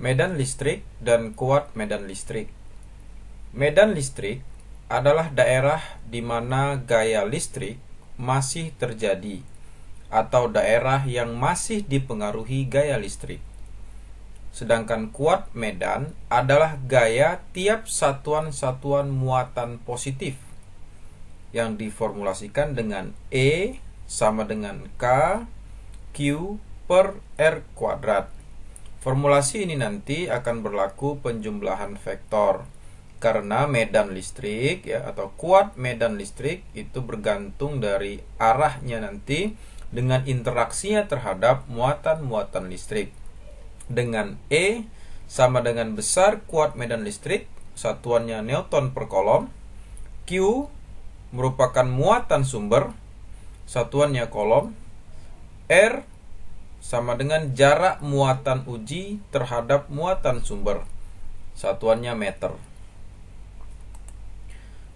medan listrik dan kuat medan listrik. Medan listrik adalah daerah di mana gaya listrik masih terjadi atau daerah yang masih dipengaruhi gaya listrik. Sedangkan kuat medan adalah gaya tiap satuan-satuan muatan positif yang diformulasikan dengan E sama dengan K Q per R kuadrat Formulasi ini nanti akan berlaku penjumlahan vektor karena medan listrik ya atau kuat medan listrik itu bergantung dari arahnya nanti dengan interaksinya terhadap muatan-muatan listrik. Dengan E sama dengan besar kuat medan listrik, satuannya newton per kolom. Q merupakan muatan sumber, satuannya kolom. R sama dengan jarak muatan uji terhadap muatan sumber. Satuannya meter.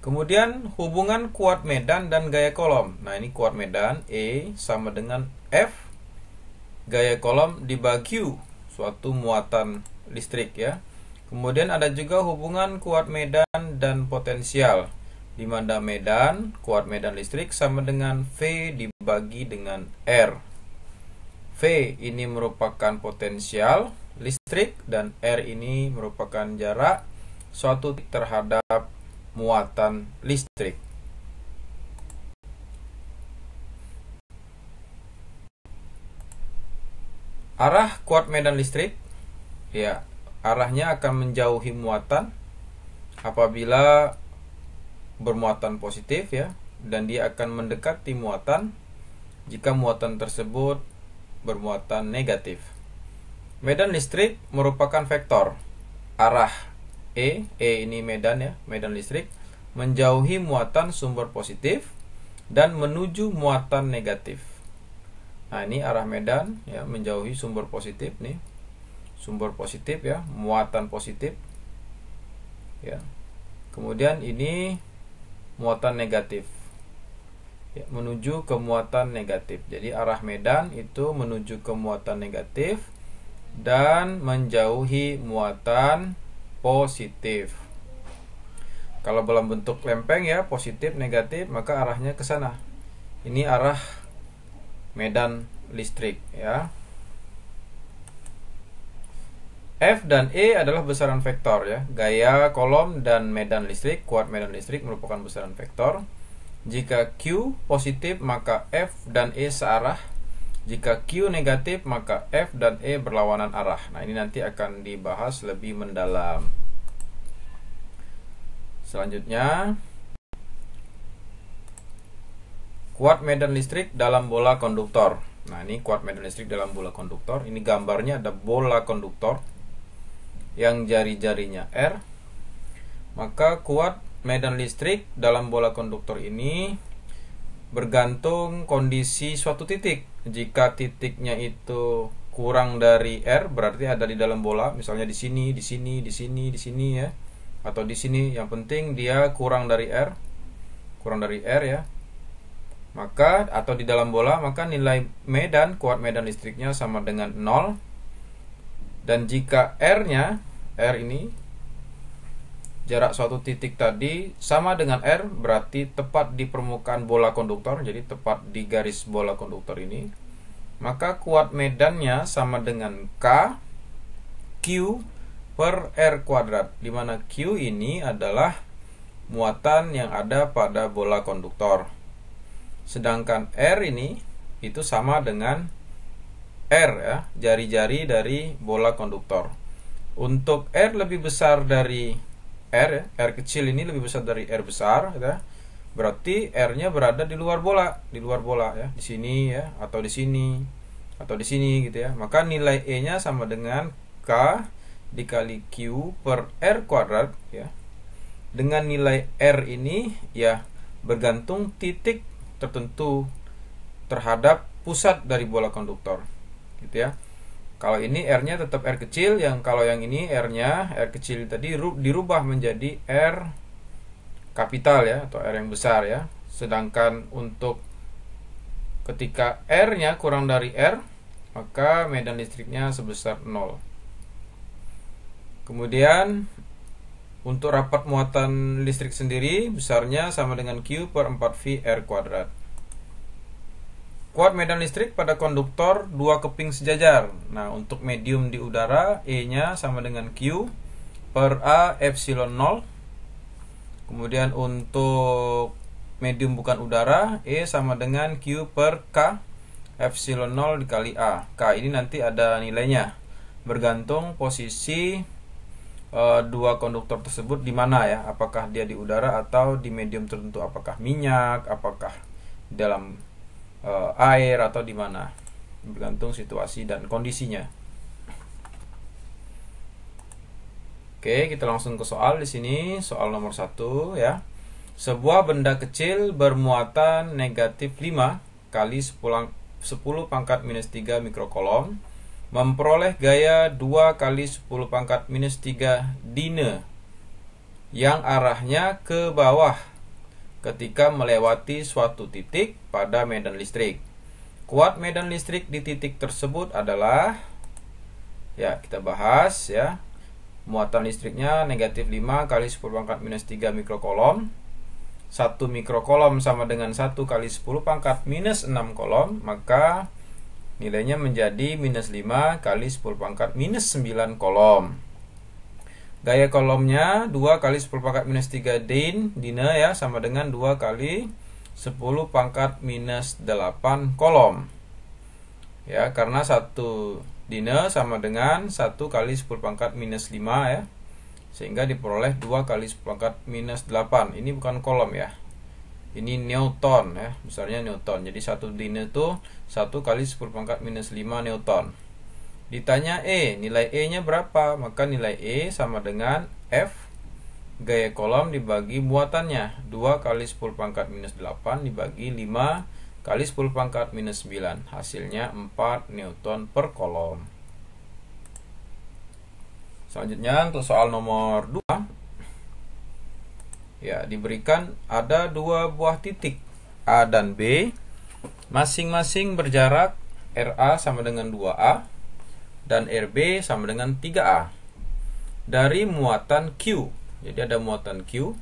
Kemudian hubungan kuat medan dan gaya kolom. Nah, ini kuat medan E sama dengan F gaya kolom dibagi Q, suatu muatan listrik ya. Kemudian ada juga hubungan kuat medan dan potensial. Di mana medan, kuat medan listrik sama dengan V dibagi dengan R V ini merupakan potensial listrik dan R ini merupakan jarak suatu terhadap muatan listrik. Arah kuat medan listrik ya, arahnya akan menjauhi muatan apabila bermuatan positif ya dan dia akan mendekati muatan jika muatan tersebut bermuatan negatif. Medan listrik merupakan vektor arah E, E ini medan ya, medan listrik menjauhi muatan sumber positif dan menuju muatan negatif. Nah, ini arah medan ya, menjauhi sumber positif nih. Sumber positif ya, muatan positif. Ya. Kemudian ini muatan negatif menuju ke muatan negatif. Jadi arah medan itu menuju ke muatan negatif dan menjauhi muatan positif. Kalau dalam bentuk lempeng ya positif negatif maka arahnya ke sana. Ini arah medan listrik ya. F dan E adalah besaran vektor ya. Gaya kolom dan medan listrik, kuat medan listrik merupakan besaran vektor. Jika Q positif maka F dan E searah. Jika Q negatif maka F dan E berlawanan arah. Nah, ini nanti akan dibahas lebih mendalam. Selanjutnya kuat medan listrik dalam bola konduktor. Nah, ini kuat medan listrik dalam bola konduktor. Ini gambarnya ada bola konduktor yang jari-jarinya R. Maka kuat medan listrik dalam bola konduktor ini bergantung kondisi suatu titik. Jika titiknya itu kurang dari R berarti ada di dalam bola, misalnya di sini, di sini, di sini, di sini ya. Atau di sini, yang penting dia kurang dari R. Kurang dari R ya. Maka atau di dalam bola, maka nilai medan kuat medan listriknya sama dengan 0. Dan jika R-nya R ini jarak suatu titik tadi sama dengan R berarti tepat di permukaan bola konduktor jadi tepat di garis bola konduktor ini maka kuat medannya sama dengan K Q per R kuadrat dimana Q ini adalah muatan yang ada pada bola konduktor sedangkan R ini itu sama dengan R ya jari-jari dari bola konduktor untuk R lebih besar dari R ya, R kecil ini lebih besar dari R besar ya. Berarti R-nya berada di luar bola, di luar bola ya, di sini ya atau di sini atau di sini gitu ya. Maka nilai E-nya sama dengan K dikali Q per R kuadrat ya. Dengan nilai R ini ya bergantung titik tertentu terhadap pusat dari bola konduktor gitu ya. Kalau ini R-nya tetap R kecil, yang kalau yang ini R-nya R kecil tadi dirubah menjadi R kapital ya atau R yang besar ya. Sedangkan untuk ketika R-nya kurang dari R, maka medan listriknya sebesar 0. Kemudian untuk rapat muatan listrik sendiri besarnya sama dengan Q per 4V R kuadrat. Kuat medan listrik pada konduktor dua keping sejajar. Nah, untuk medium di udara E-nya sama dengan Q per A epsilon 0. Kemudian untuk medium bukan udara E sama dengan Q per K epsilon 0 dikali A. K ini nanti ada nilainya bergantung posisi e, dua konduktor tersebut di mana ya, apakah dia di udara atau di medium tertentu, apakah minyak, apakah dalam uh, air atau di mana bergantung situasi dan kondisinya Oke, kita langsung ke soal di sini. Soal nomor satu ya. Sebuah benda kecil bermuatan negatif 5 kali 10, 10 pangkat minus 3 mikrokolom memperoleh gaya 2 kali 10 pangkat minus 3 dine yang arahnya ke bawah ketika melewati suatu titik pada medan listrik. Kuat medan listrik di titik tersebut adalah ya kita bahas ya. Muatan listriknya negatif 5 kali 10 pangkat minus 3 mikrokolom. 1 mikrokolom sama dengan 1 kali 10 pangkat minus 6 kolom, maka nilainya menjadi minus 5 kali 10 pangkat minus 9 kolom. Gaya kolomnya 2 kali 10 pangkat minus 3 din, dina ya, sama dengan 2 kali 10 pangkat minus 8 kolom. Ya, karena 1 dina sama dengan 1 kali 10 pangkat minus 5 ya. Sehingga diperoleh 2 kali 10 pangkat minus 8. Ini bukan kolom ya. Ini Newton ya, besarnya Newton. Jadi 1 dina itu 1 kali 10 pangkat minus 5 Newton. Ditanya E, nilai E-nya berapa? Maka nilai E sama dengan F gaya kolom dibagi muatannya. 2 kali 10 pangkat minus 8 dibagi 5 kali 10 pangkat minus 9. Hasilnya 4 Newton per kolom. Selanjutnya untuk soal nomor 2. Ya, diberikan ada dua buah titik A dan B. Masing-masing berjarak RA sama dengan 2A dan RB sama dengan 3A dari muatan Q. Jadi ada muatan Q.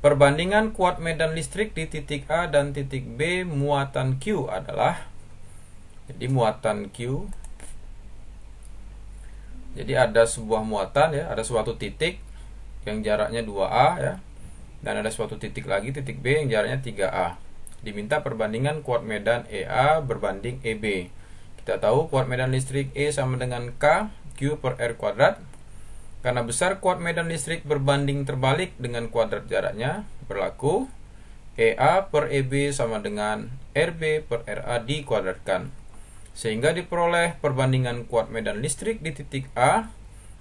Perbandingan kuat medan listrik di titik A dan titik B muatan Q adalah jadi muatan Q jadi ada sebuah muatan ya, ada suatu titik yang jaraknya 2A ya. Dan ada suatu titik lagi titik B yang jaraknya 3A. Diminta perbandingan kuat medan EA berbanding EB. Kita tahu kuat medan listrik E sama dengan K Q per R kuadrat. Karena besar kuat medan listrik berbanding terbalik dengan kuadrat jaraknya, berlaku EA per EB sama dengan RB per RA dikuadratkan. Sehingga diperoleh perbandingan kuat medan listrik di titik A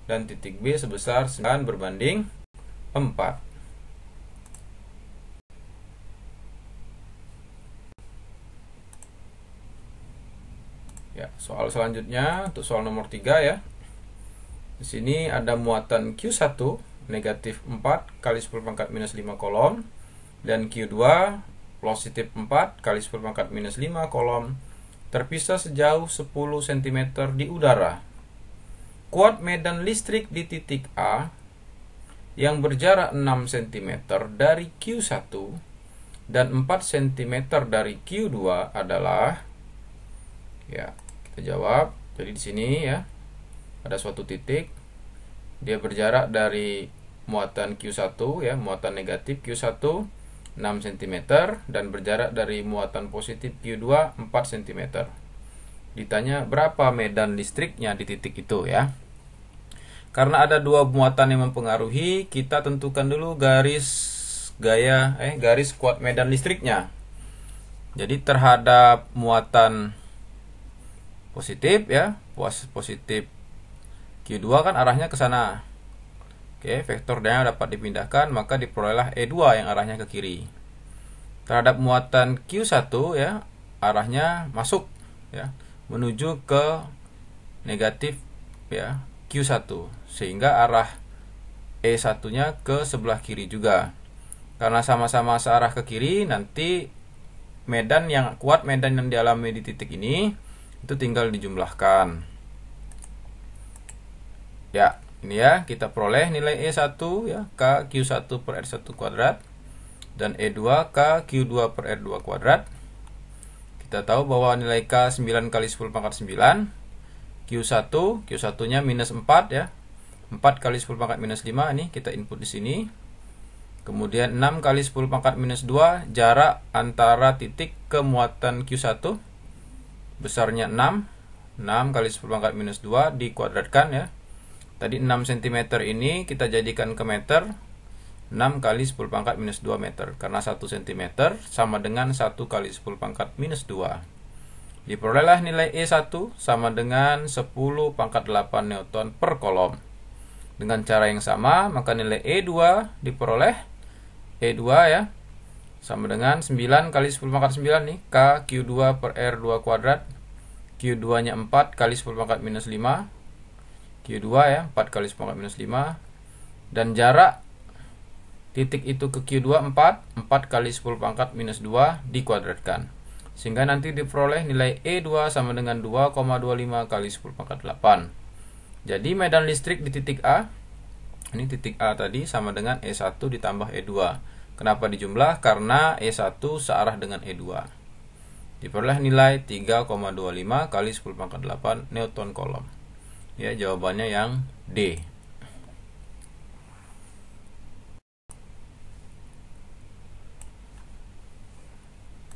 dan titik B sebesar 9 berbanding 4. Ya, soal selanjutnya untuk soal nomor 3 ya. Di sini ada muatan Q1 negatif 4 kali 10 pangkat minus 5 kolom dan Q2 positif 4 kali 10 pangkat minus 5 kolom terpisah sejauh 10 cm di udara. Kuat medan listrik di titik A yang berjarak 6 cm dari Q1 dan 4 cm dari Q2 adalah ya jawab jadi di sini ya ada suatu titik dia berjarak dari muatan Q1 ya muatan negatif Q1 6 cm dan berjarak dari muatan positif Q2 4 cm ditanya berapa medan listriknya di titik itu ya karena ada dua muatan yang mempengaruhi kita tentukan dulu garis gaya eh garis kuat medan listriknya jadi terhadap muatan positif ya puas positif Q2 kan arahnya ke sana oke vektor daya dapat dipindahkan maka diperolehlah E2 yang arahnya ke kiri terhadap muatan Q1 ya arahnya masuk ya menuju ke negatif ya Q1 sehingga arah E1 nya ke sebelah kiri juga karena sama-sama searah ke kiri nanti medan yang kuat medan yang dialami di titik ini itu tinggal dijumlahkan ya ini ya kita peroleh nilai E1 ya K Q1 per R1 kuadrat dan E2 K Q2 per R2 kuadrat kita tahu bahwa nilai K 9 kali 10 pangkat 9 Q1 Q1 nya minus 4 ya 4 kali 10 pangkat minus 5 ini kita input di sini kemudian 6 kali 10 pangkat minus 2 jarak antara titik kemuatan Q1 besarnya 6 6 kali 10 pangkat minus 2 dikuadratkan ya tadi 6 cm ini kita jadikan ke meter 6 kali 10 pangkat minus 2 meter karena 1 cm sama dengan 1 kali 10 pangkat minus 2 diperolehlah nilai E1 sama dengan 10 pangkat 8 Newton per kolom dengan cara yang sama maka nilai E2 diperoleh E2 ya sama dengan 9 kali 10 pangkat 9 nih K Q2 per R2 kuadrat Q2 nya 4 kali 10 pangkat minus 5 Q2 ya 4 kali 10 pangkat minus 5 dan jarak titik itu ke Q2 4 4 kali 10 pangkat minus 2 dikuadratkan sehingga nanti diperoleh nilai E2 sama dengan 2,25 kali 10 pangkat 8 jadi medan listrik di titik A ini titik A tadi sama dengan E1 ditambah E2 Kenapa dijumlah? Karena E1 searah dengan E2. Diperoleh nilai 3,25 kali 10 pangkat 8 Newton kolom. Ya, jawabannya yang D.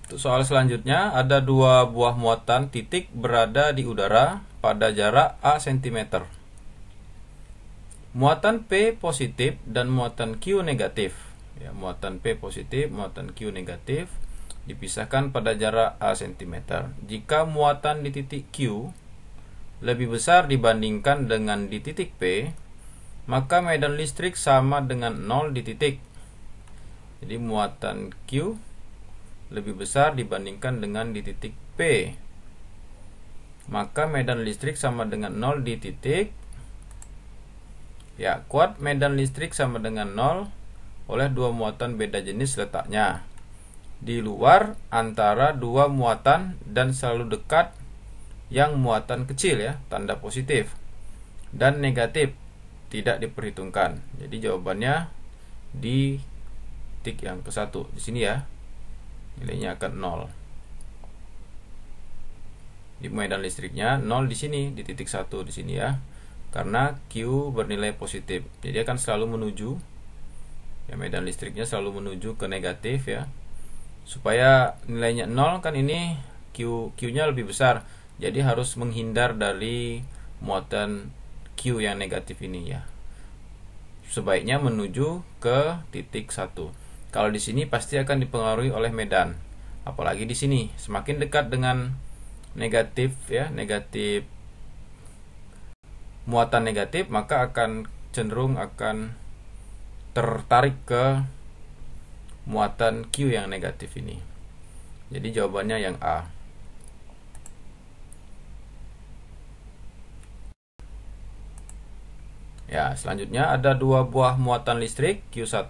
Untuk soal selanjutnya ada dua buah muatan titik berada di udara pada jarak A cm. Muatan P positif dan muatan Q negatif ya, muatan P positif muatan Q negatif dipisahkan pada jarak A cm jika muatan di titik Q lebih besar dibandingkan dengan di titik P maka medan listrik sama dengan 0 di titik jadi muatan Q lebih besar dibandingkan dengan di titik P maka medan listrik sama dengan 0 di titik ya kuat medan listrik sama dengan 0 oleh dua muatan beda jenis letaknya di luar antara dua muatan dan selalu dekat yang muatan kecil ya, tanda positif dan negatif tidak diperhitungkan. Jadi jawabannya di titik yang ke satu di sini ya. Nilainya akan nol Di medan listriknya nol di sini di titik satu di sini ya. Karena Q bernilai positif. Jadi akan selalu menuju ya medan listriknya selalu menuju ke negatif ya supaya nilainya nol kan ini Q Q nya lebih besar jadi harus menghindar dari muatan Q yang negatif ini ya sebaiknya menuju ke titik satu. kalau di sini pasti akan dipengaruhi oleh medan apalagi di sini semakin dekat dengan negatif ya negatif muatan negatif maka akan cenderung akan tertarik ke muatan Q yang negatif ini. Jadi jawabannya yang A. Ya, selanjutnya ada dua buah muatan listrik Q1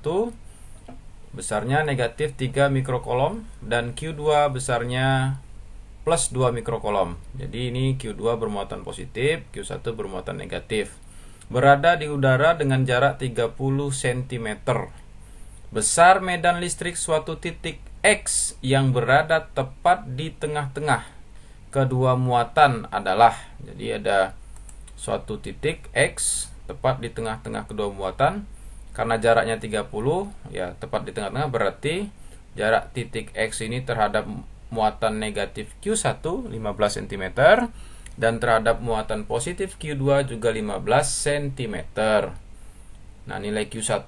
besarnya negatif 3 mikrokolom dan Q2 besarnya plus 2 mikrokolom. Jadi ini Q2 bermuatan positif, Q1 bermuatan negatif berada di udara dengan jarak 30 cm. Besar medan listrik suatu titik X yang berada tepat di tengah-tengah kedua muatan adalah jadi ada suatu titik X tepat di tengah-tengah kedua muatan karena jaraknya 30 ya tepat di tengah-tengah berarti jarak titik X ini terhadap muatan negatif Q1 15 cm dan terhadap muatan positif Q2 juga 15 cm. Nah, nilai Q1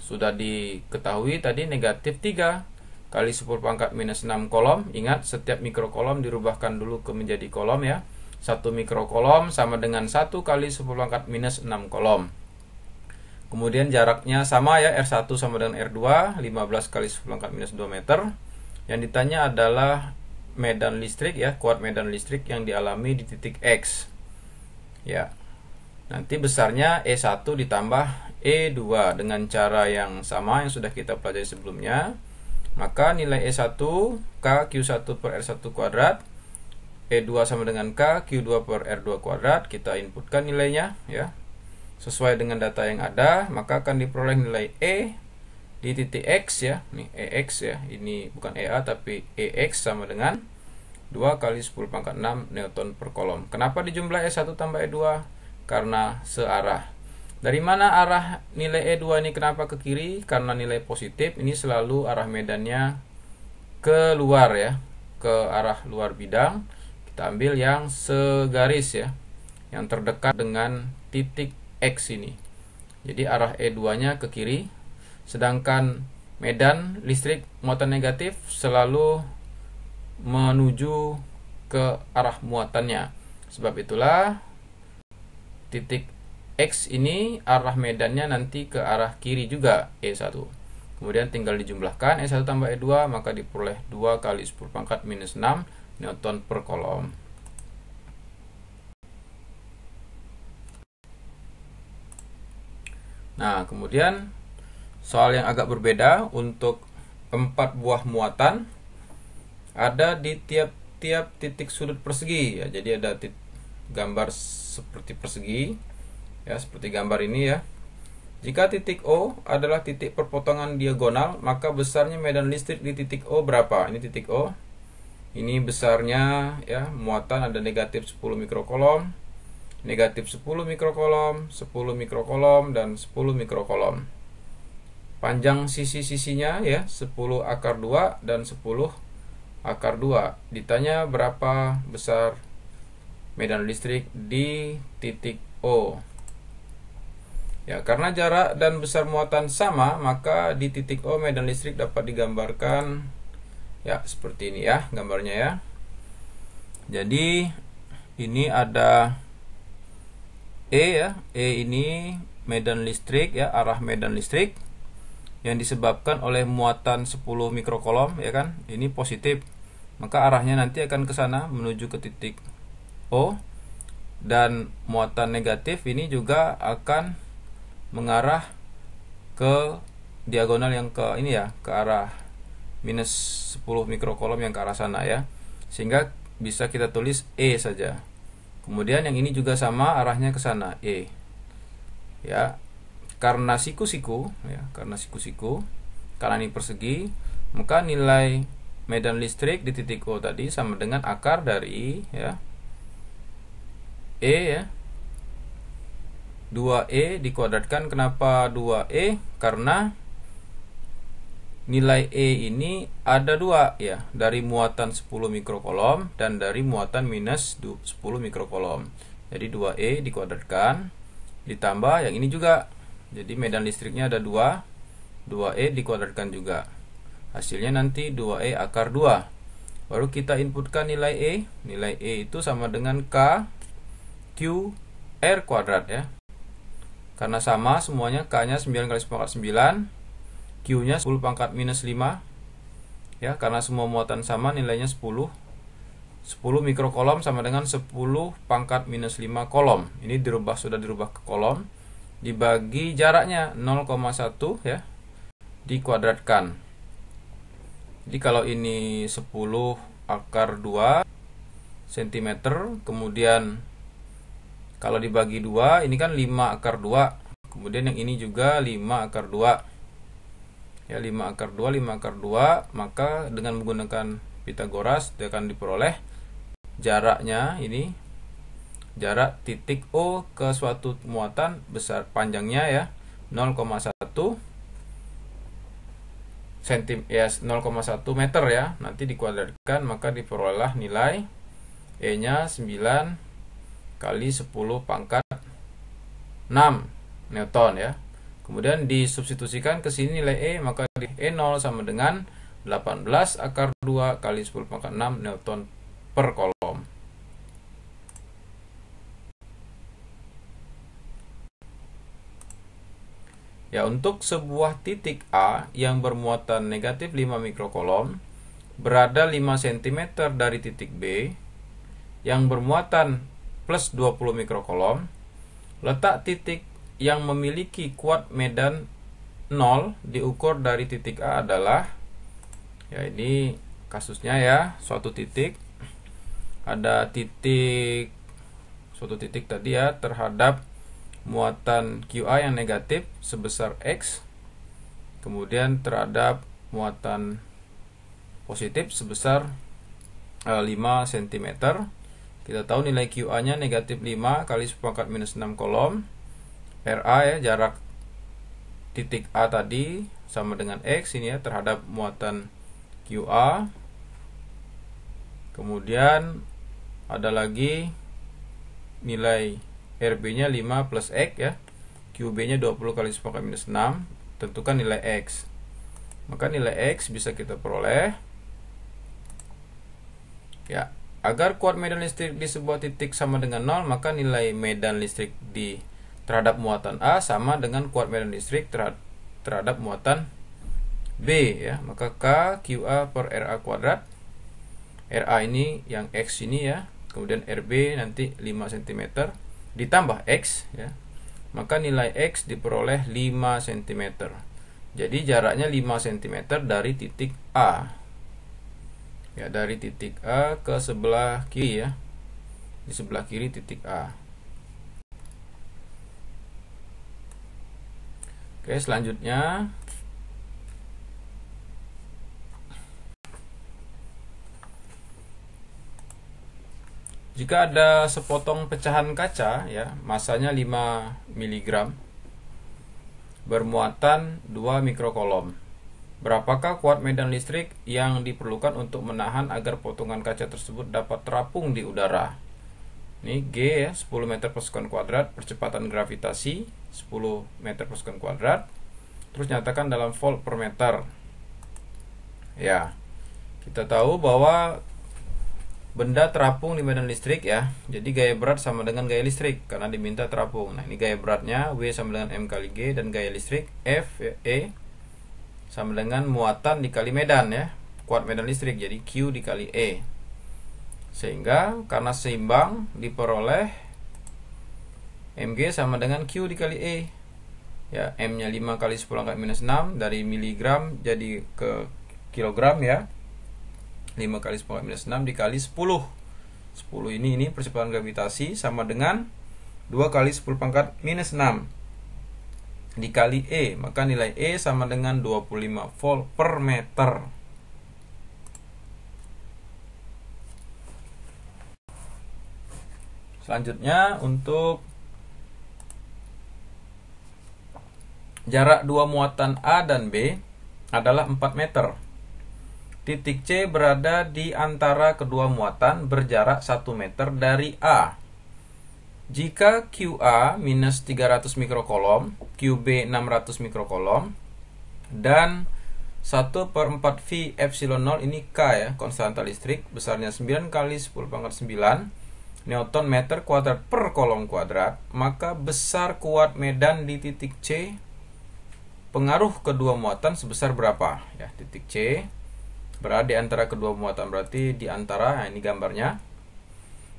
sudah diketahui tadi negatif 3 kali 10 pangkat minus 6 kolom. Ingat, setiap mikrokolom dirubahkan dulu ke menjadi kolom ya. 1 mikrokolom sama dengan 1 kali 10 pangkat minus 6 kolom. Kemudian jaraknya sama ya, R1 sama dengan R2, 15 kali 10 pangkat minus 2 meter. Yang ditanya adalah medan listrik ya, kuat medan listrik yang dialami di titik X. Ya. Nanti besarnya E1 ditambah E2 dengan cara yang sama yang sudah kita pelajari sebelumnya. Maka nilai E1 K Q1 per R1 kuadrat E2 sama dengan K Q2 per R2 kuadrat kita inputkan nilainya ya. Sesuai dengan data yang ada, maka akan diperoleh nilai E di titik X ya, ini EX ya, ini bukan EA tapi EX sama dengan 2 kali 10 pangkat 6 Newton per kolom. Kenapa dijumlah E1 tambah E2? Karena searah. Dari mana arah nilai E2 ini kenapa ke kiri? Karena nilai positif ini selalu arah medannya keluar ya, ke arah luar bidang. Kita ambil yang segaris ya, yang terdekat dengan titik X ini. Jadi arah E2-nya ke kiri, Sedangkan Medan listrik muatan negatif selalu menuju ke arah muatannya. Sebab itulah titik X ini arah medannya nanti ke arah kiri juga E1. Kemudian tinggal dijumlahkan E1 tambah E2 maka diperoleh 2 kali 10 pangkat minus 6 Newton per kolom. Nah, kemudian soal yang agak berbeda untuk empat buah muatan ada di tiap-tiap titik sudut persegi ya. Jadi ada gambar seperti persegi ya seperti gambar ini ya. Jika titik O adalah titik perpotongan diagonal, maka besarnya medan listrik di titik O berapa? Ini titik O. Ini besarnya ya, muatan ada negatif 10 mikrokolom, negatif 10 mikrokolom, 10 mikrokolom, dan 10 mikrokolom panjang sisi-sisinya ya 10 akar 2 dan 10 akar 2 ditanya berapa besar medan listrik di titik O ya karena jarak dan besar muatan sama maka di titik O medan listrik dapat digambarkan ya seperti ini ya gambarnya ya jadi ini ada E ya E ini medan listrik ya arah medan listrik yang disebabkan oleh muatan 10 mikrokolom ya kan ini positif maka arahnya nanti akan ke sana menuju ke titik O dan muatan negatif ini juga akan mengarah ke diagonal yang ke ini ya ke arah minus 10 mikrokolom yang ke arah sana ya sehingga bisa kita tulis E saja kemudian yang ini juga sama arahnya ke sana E ya karena siku-siku ya karena siku-siku karena ini persegi maka nilai medan listrik di titik O tadi sama dengan akar dari ya E ya 2E dikuadratkan kenapa 2E karena nilai E ini ada dua ya dari muatan 10 mikrokolom dan dari muatan minus 10 mikrokolom jadi 2E dikuadratkan ditambah yang ini juga jadi medan listriknya ada 2 2E dikuadratkan juga hasilnya nanti 2E akar 2 baru kita inputkan nilai E nilai E itu sama dengan K Q R kuadrat ya karena sama semuanya K nya 9 kali 10 pangkat 9 Q nya 10 pangkat minus 5 ya karena semua muatan sama nilainya 10 10 mikrokolom sama dengan 10 pangkat minus 5 kolom ini dirubah sudah dirubah ke kolom dibagi jaraknya 0,1 ya dikuadratkan jadi kalau ini 10 akar 2 cm kemudian kalau dibagi 2 ini kan 5 akar 2 kemudian yang ini juga 5 akar 2 ya 5 akar 2 5 akar 2 maka dengan menggunakan Pitagoras dia akan diperoleh jaraknya ini jarak titik O ke suatu muatan besar panjangnya ya 0,1 cm ya 0,1 meter ya nanti dikuadratkan maka diperoleh nilai E nya 9 kali 10 pangkat 6 Newton ya kemudian disubstitusikan ke sini nilai E maka di E0 sama dengan 18 akar 2 kali 10 pangkat 6 Newton per kolom Ya, untuk sebuah titik A yang bermuatan negatif 5 mikrokolom berada 5 cm dari titik B yang bermuatan plus 20 mikrokolom, letak titik yang memiliki kuat medan 0 diukur dari titik A adalah ya ini kasusnya ya, suatu titik ada titik suatu titik tadi ya terhadap muatan QA yang negatif sebesar X kemudian terhadap muatan positif sebesar 5 eh, cm kita tahu nilai QA nya negatif 5 kali sepangkat minus 6 kolom RA ya jarak titik A tadi sama dengan X ini ya terhadap muatan QA kemudian ada lagi nilai RB-nya 5 plus X ya. QB-nya 20 kali 10 pangkat minus 6. Tentukan nilai X. Maka nilai X bisa kita peroleh. Ya, agar kuat medan listrik di sebuah titik sama dengan 0, maka nilai medan listrik di terhadap muatan A sama dengan kuat medan listrik terhadap, terhadap muatan B ya. Maka K QA per RA kuadrat. RA ini yang X ini ya. Kemudian RB nanti 5 cm ditambah X ya maka nilai X diperoleh 5 cm jadi jaraknya 5 cm dari titik A ya dari titik A ke sebelah kiri ya di sebelah kiri titik A Oke selanjutnya Jika ada sepotong pecahan kaca ya, masanya 5 mg bermuatan 2 mikrokolom. Berapakah kuat medan listrik yang diperlukan untuk menahan agar potongan kaca tersebut dapat terapung di udara? Ini G ya, 10 meter per sekon kuadrat, percepatan gravitasi 10 meter per sekon kuadrat. Terus nyatakan dalam volt per meter. Ya, kita tahu bahwa benda terapung di medan listrik ya. Jadi gaya berat sama dengan gaya listrik karena diminta terapung. Nah, ini gaya beratnya W sama dengan M kali G dan gaya listrik F ya, E sama dengan muatan dikali medan ya. Kuat medan listrik jadi Q dikali E. Sehingga karena seimbang diperoleh MG sama dengan Q dikali E. Ya, M-nya 5 kali 10 angkat minus 6 dari miligram jadi ke kilogram ya 5 kali 10 minus 6 dikali 10 10 ini ini percepatan gravitasi sama dengan 2 kali 10 pangkat minus 6 dikali E maka nilai E sama dengan 25 volt per meter selanjutnya untuk jarak dua muatan A dan B adalah 4 meter Titik C berada di antara kedua muatan berjarak 1 meter dari A. Jika QA minus 300 mikrokolom, QB 600 mikrokolom, dan 1 per 4 V epsilon 0 ini K ya, konstanta listrik, besarnya 9 kali 10 pangkat 9 Newton meter kuadrat per kolom kuadrat, maka besar kuat medan di titik C pengaruh kedua muatan sebesar berapa? Ya, titik C berada di antara kedua muatan berarti di antara nah ini gambarnya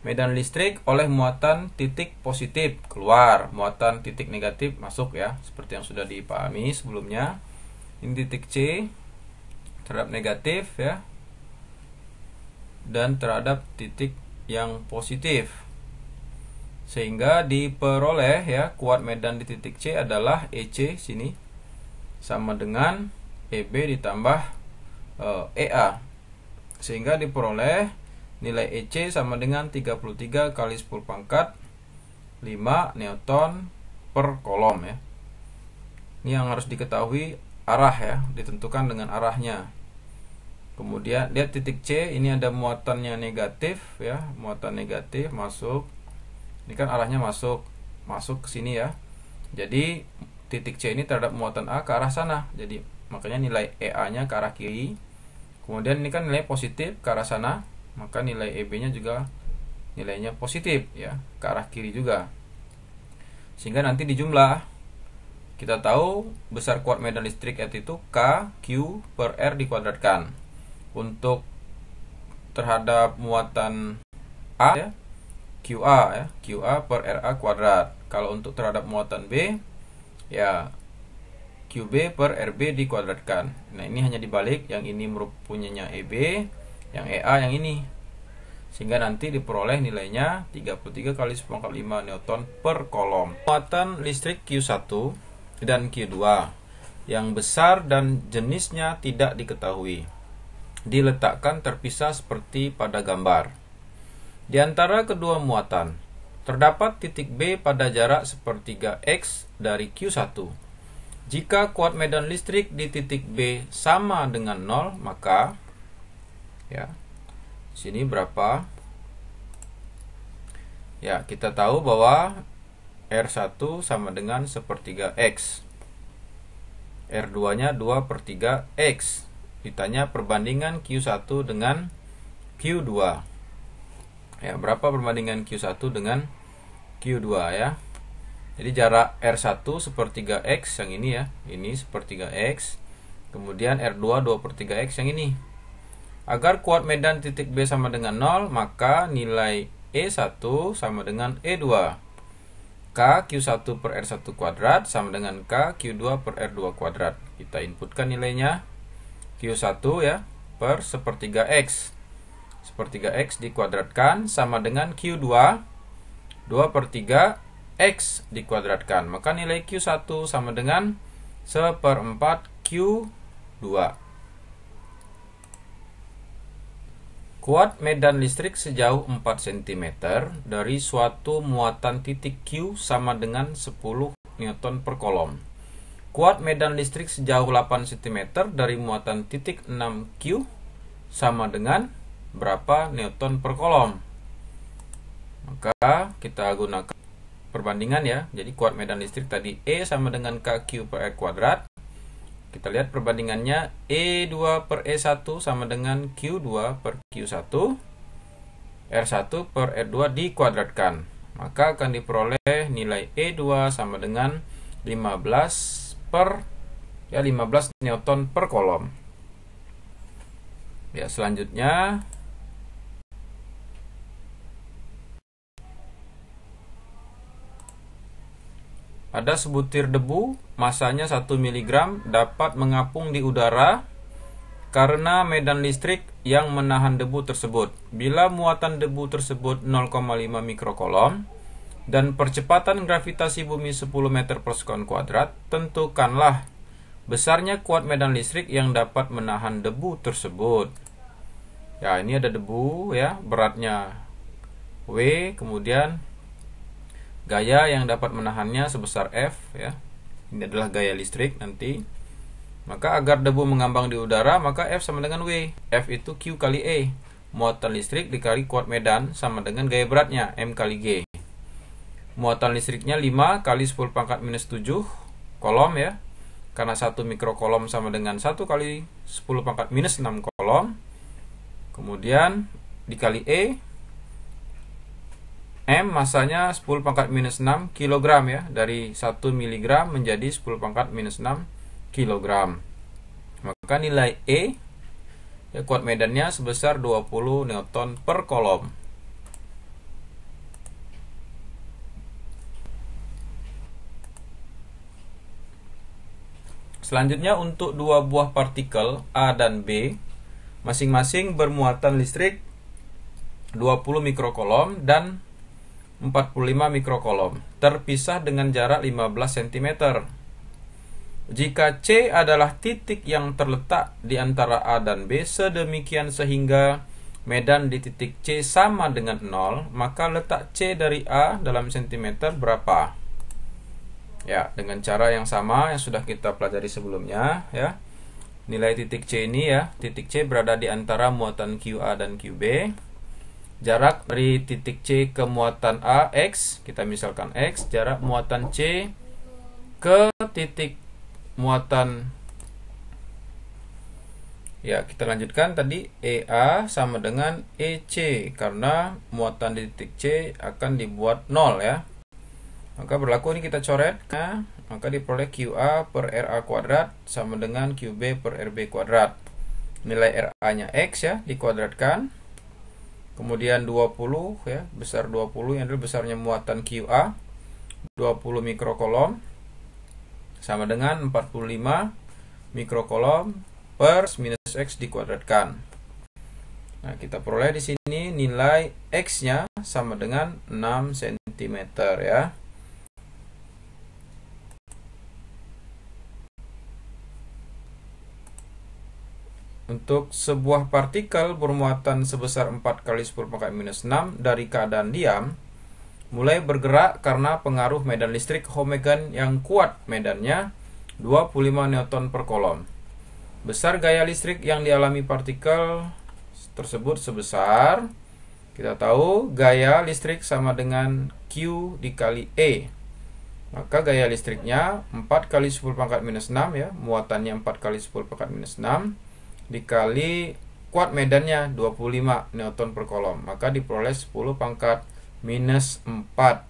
medan listrik oleh muatan titik positif keluar muatan titik negatif masuk ya seperti yang sudah dipahami sebelumnya ini titik C terhadap negatif ya dan terhadap titik yang positif sehingga diperoleh ya kuat medan di titik C adalah EC sini sama dengan EB ditambah EA eh, e sehingga diperoleh nilai EC sama dengan 33 kali 10 pangkat 5 newton per kolom ya ini yang harus diketahui arah ya ditentukan dengan arahnya kemudian lihat titik C ini ada muatannya negatif ya muatan negatif masuk ini kan arahnya masuk masuk ke sini ya jadi titik C ini terhadap muatan A ke arah sana jadi makanya nilai EA nya ke arah kiri kemudian ini kan nilai positif ke arah sana maka nilai EB-nya juga nilainya positif ya ke arah kiri juga sehingga nanti di jumlah kita tahu besar kuat medan listrik at itu K Q per R dikuadratkan untuk terhadap muatan A ya, QA ya QA per RA kuadrat kalau untuk terhadap muatan B ya QB per RB dikuadratkan. Nah, ini hanya dibalik, yang ini punyanya EB, yang EA yang ini. Sehingga nanti diperoleh nilainya 33 kali 10 kali 5 Newton per kolom. Muatan listrik Q1 dan Q2 yang besar dan jenisnya tidak diketahui. Diletakkan terpisah seperti pada gambar. Di antara kedua muatan, terdapat titik B pada jarak sepertiga X dari Q1 jika kuat medan listrik di titik B sama dengan 0, maka ya. Sini berapa? Ya, kita tahu bahwa R1 sama dengan sepertiga X. R2-nya 2 per 3 X. Ditanya perbandingan Q1 dengan Q2. Ya, berapa perbandingan Q1 dengan Q2 ya? Jadi jarak R1 sepertiga X yang ini ya, ini sepertiga X. Kemudian R2 2 per 3 X yang ini. Agar kuat medan titik B sama dengan 0, maka nilai E1 sama dengan E2. K Q1 per R1 kuadrat sama dengan K Q2 per R2 kuadrat. Kita inputkan nilainya. Q1 ya, per sepertiga X. Sepertiga X dikuadratkan sama dengan Q2 2 per 3 X dikuadratkan. Maka nilai Q1 sama dengan seperempat Q2. Kuat medan listrik sejauh 4 cm dari suatu muatan titik Q sama dengan 10 Newton per kolom. Kuat medan listrik sejauh 8 cm dari muatan titik 6Q sama dengan berapa Newton per kolom? Maka kita gunakan perbandingan ya. Jadi kuat medan listrik tadi E sama dengan KQ per E kuadrat. Kita lihat perbandingannya E2 per E1 sama dengan Q2 per Q1. R1 per R2 dikuadratkan. Maka akan diperoleh nilai E2 sama dengan 15 per ya 15 Newton per kolom. Ya, selanjutnya Ada sebutir debu, masanya 1 mg dapat mengapung di udara karena medan listrik yang menahan debu tersebut. Bila muatan debu tersebut 0,5 mikrokolom dan percepatan gravitasi bumi 10 meter per sekon kuadrat, tentukanlah besarnya kuat medan listrik yang dapat menahan debu tersebut. Ya, ini ada debu ya, beratnya W, kemudian Gaya yang dapat menahannya sebesar F ya. Ini adalah gaya listrik nanti. Maka agar debu mengambang di udara, maka F sama dengan W. F itu Q kali E. Muatan listrik dikali kuat medan sama dengan gaya beratnya, M kali G. Muatan listriknya 5 kali 10 pangkat minus 7 kolom ya. Karena 1 mikrokolom sama dengan 1 kali 10 pangkat minus 6 kolom. Kemudian dikali E M masanya 10 pangkat minus 6 kg ya. Dari 1 mg menjadi 10 pangkat minus 6 kg. Maka nilai E ya, kuat medannya sebesar 20 Newton per kolom. Selanjutnya untuk dua buah partikel A dan B masing-masing bermuatan listrik 20 mikrokolom dan 45 mikrokolom, terpisah dengan jarak 15 cm. Jika C adalah titik yang terletak di antara A dan B sedemikian sehingga medan di titik C sama dengan 0, maka letak C dari A dalam cm berapa? Ya, dengan cara yang sama yang sudah kita pelajari sebelumnya, ya. Nilai titik C ini ya, titik C berada di antara muatan QA dan QB jarak dari titik C ke muatan A X kita misalkan X jarak muatan C ke titik muatan ya kita lanjutkan tadi EA sama dengan EC karena muatan di titik C akan dibuat nol ya maka berlaku ini kita coret nah, maka diperoleh QA per RA kuadrat sama dengan QB per RB kuadrat nilai RA nya X ya dikuadratkan Kemudian 20 ya, besar 20 yang adalah besarnya muatan QA 20 mikrokolom sama dengan 45 mikrokolom per minus x dikuadratkan. Nah, kita peroleh di sini nilai x-nya sama dengan 6 cm ya. Untuk sebuah partikel bermuatan sebesar 4 kali 10 pangkat minus 6 dari keadaan diam, mulai bergerak karena pengaruh medan listrik homogen yang kuat medannya 25 newton per kolom. Besar gaya listrik yang dialami partikel tersebut sebesar kita tahu gaya listrik sama dengan Q dikali E. Maka gaya listriknya 4 kali 10 pangkat minus 6 ya, muatannya 4 kali 10 pangkat minus 6 dikali kuat medannya 25 Newton per kolom maka diperoleh 10 pangkat minus 4